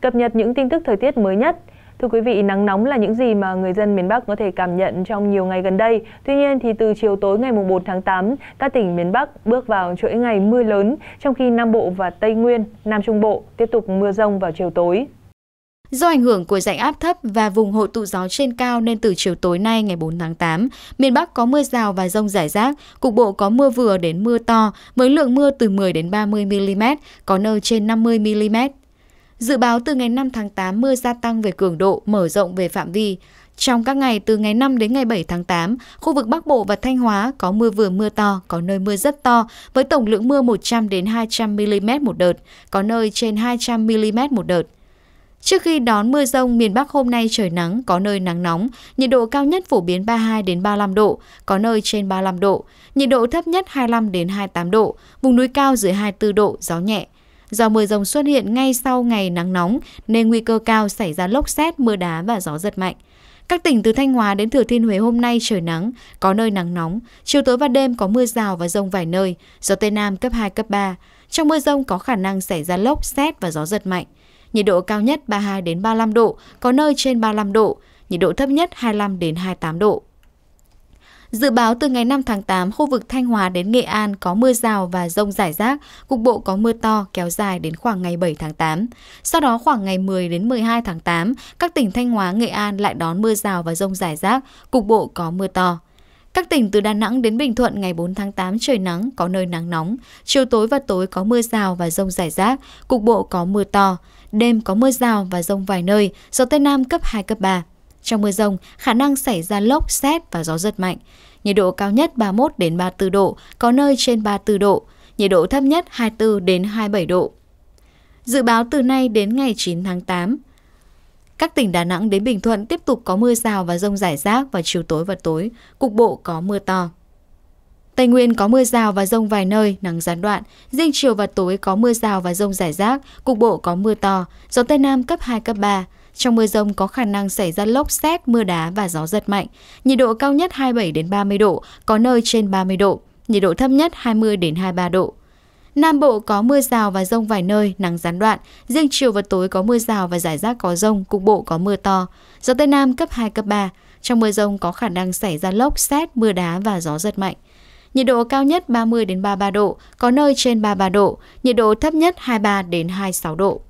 cập nhật những tin tức thời tiết mới nhất. Thưa quý vị, nắng nóng là những gì mà người dân miền Bắc có thể cảm nhận trong nhiều ngày gần đây. Tuy nhiên thì từ chiều tối ngày 4 tháng 8, các tỉnh miền Bắc bước vào chuỗi ngày mưa lớn, trong khi Nam Bộ và Tây Nguyên, Nam Trung Bộ tiếp tục mưa rông vào chiều tối. Do ảnh hưởng của rãnh áp thấp và vùng hội tụ gió trên cao nên từ chiều tối nay ngày 4 tháng 8, miền Bắc có mưa rào và rông rải rác, cục bộ có mưa vừa đến mưa to với lượng mưa từ 10 đến 30 mm, có nơi trên 50 mm. Dự báo từ ngày 5 tháng 8 mưa gia tăng về cường độ, mở rộng về phạm vi. Trong các ngày từ ngày 5 đến ngày 7 tháng 8, khu vực Bắc Bộ và Thanh Hóa có mưa vừa mưa to, có nơi mưa rất to, với tổng lượng mưa 100 đến 200 mm một đợt, có nơi trên 200 mm một đợt. Trước khi đón mưa rông, miền Bắc hôm nay trời nắng, có nơi nắng nóng, nhiệt độ cao nhất phổ biến 32 đến 35 độ, có nơi trên 35 độ, nhiệt độ thấp nhất 25 đến 28 độ, vùng núi cao dưới 24 độ, gió nhẹ. Do mưa rông xuất hiện ngay sau ngày nắng nóng nên nguy cơ cao xảy ra lốc xét, mưa đá và gió giật mạnh. Các tỉnh từ Thanh Hóa đến Thừa Thiên Huế hôm nay trời nắng, có nơi nắng nóng, chiều tối và đêm có mưa rào và rông vài nơi, gió Tây Nam cấp 2, cấp 3. Trong mưa rông có khả năng xảy ra lốc, xét và gió giật mạnh. Nhiệt độ cao nhất 32 đến 35 độ, có nơi trên 35 độ, nhiệt độ thấp nhất 25 đến 28 độ. Dự báo từ ngày 5 tháng 8, khu vực Thanh Hóa đến Nghệ An có mưa rào và rông rải rác, cục bộ có mưa to kéo dài đến khoảng ngày 7 tháng 8. Sau đó khoảng ngày 10 đến 12 tháng 8, các tỉnh Thanh Hóa, Nghệ An lại đón mưa rào và rông rải rác, cục bộ có mưa to. Các tỉnh từ Đà Nẵng đến Bình Thuận ngày 4 tháng 8 trời nắng, có nơi nắng nóng. Chiều tối và tối có mưa rào và rông rải rác, cục bộ có mưa to. Đêm có mưa rào và rông vài nơi, gió Tây Nam cấp 2, cấp 3. Trong mưa rông, khả năng xảy ra lốc, xét và gió giật mạnh. Nhiệt độ cao nhất 31 34 độ, có nơi trên 34 độ. Nhiệt độ thấp nhất 24 27 độ. Dự báo từ nay đến ngày 9 tháng 8, các tỉnh Đà Nẵng đến Bình Thuận tiếp tục có mưa rào và rông rải rác vào chiều tối và tối, cục bộ có mưa to. Tây Nguyên có mưa rào và rông vài nơi, nắng gián đoạn. Riêng chiều và tối có mưa rào và rông rải rác, cục bộ có mưa to, gió Tây Nam cấp 2, cấp 3. Trong mưa rông có khả năng xảy ra lốc xét, mưa đá và gió giật mạnh. Nhiệt độ cao nhất 27 30 độ, có nơi trên 30 độ. Nhiệt độ thấp nhất 20 23 độ. Nam Bộ có mưa rào và rông vài nơi, nắng gián đoạn. Riêng chiều và tối có mưa rào và rải rác có rông, cục bộ có mưa to. Gió Tây Nam cấp 2, cấp 3. Trong mưa rông có khả năng xảy ra lốc, xét, mưa đá và gió giật mạnh. Nhiệt độ cao nhất 30 đến 33 độ, có nơi trên 33 độ, nhiệt độ thấp nhất 23 đến 26 độ.